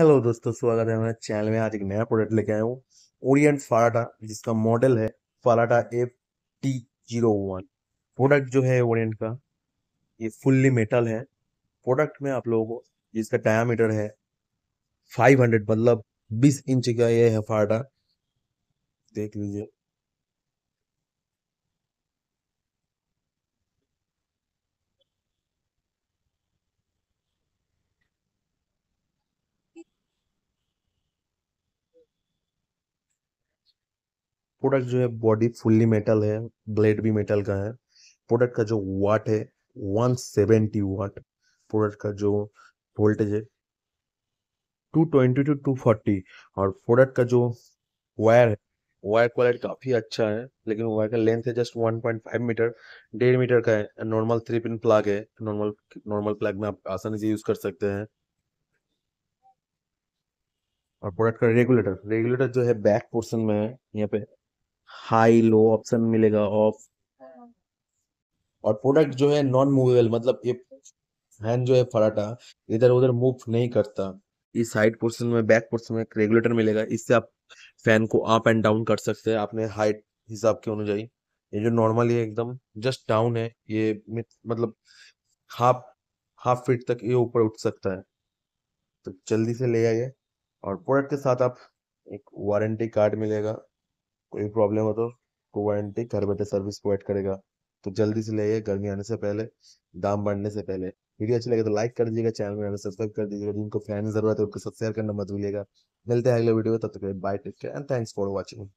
hello दोस्तों स्वागत है हमारे चैनल में आज एक नया प्रोडक्ट लेके आया हूँ ओरियंट फाराटा जिसका मॉडल है Farata F T zero one product जो है ओरियंट का ये फुल्ली मेटल है प्रोडक्ट में आप लोगों को जिसका डायामीटर है 500 मतलब 20 इंच का ये है फाराटा देख लीजिए प्रोडक्ट जो है बॉडी फुल्ली मेटल है ब्लेड भी मेटल का है प्रोडक्ट का जो वाट है 170 वाट प्रोडक्ट का जो वोल्टेज है 220 टू 240 और प्रोडक्ट का जो वायर है वायर क्वालिटी काफ़ी अच्छा है लेकिन वायर का लेंथ है जस्ट 1.5 मीटर डेढ़ मीटर का है नॉर्मल थ्री पिन प्लग है नॉर्मल नॉर्मल प्लग में आप आसानी से यूज़ कर सकते हैं और प्रोडक्ट का रेगुलेटर रेगुलेटर जो है बैक पोर्शन में है यहाँ पे हाई लो ऑप्शन मिलेगा ऑफ और प्रोडक्ट जो है नॉन मूवेबल मतलब ये हैंड जो है फराटा इधर उधर मूव नहीं करता इस साइड पोर्शन में बैक पोर्शन में रेगुलेटर मिलेगा इससे आप फैन को अप एंड डाउन कर सकते हैं आपने हाइट हिसाब के अनुजाई ये जो नॉर्मली एकदम जस्ट डाउन है ये मतलब हाफ हाफ फीट तक ये ऊपर उठ सकता है तो जल्दी से ले आइए और प्रोडक्ट के साथ आप एक वारंटी कार्ड मिलेगा कोई प्रॉब्लम हो तो वारंटी घर बैठे सर्विस प्रोवाइड करेगा तो जल्दी से ले गर्मी आने से पहले दाम बढ़ने से पहले वीडियो अच्छी लगे तो लाइक कर दीजिएगा चैनल में सब्सक्राइब कर दीजिएगा जिनको फैन जरूरत है उनके साथ शेयर करना मत भूलिएगा मिलते हैं अगले वीडियो में तब तक bye take care and thanks for watching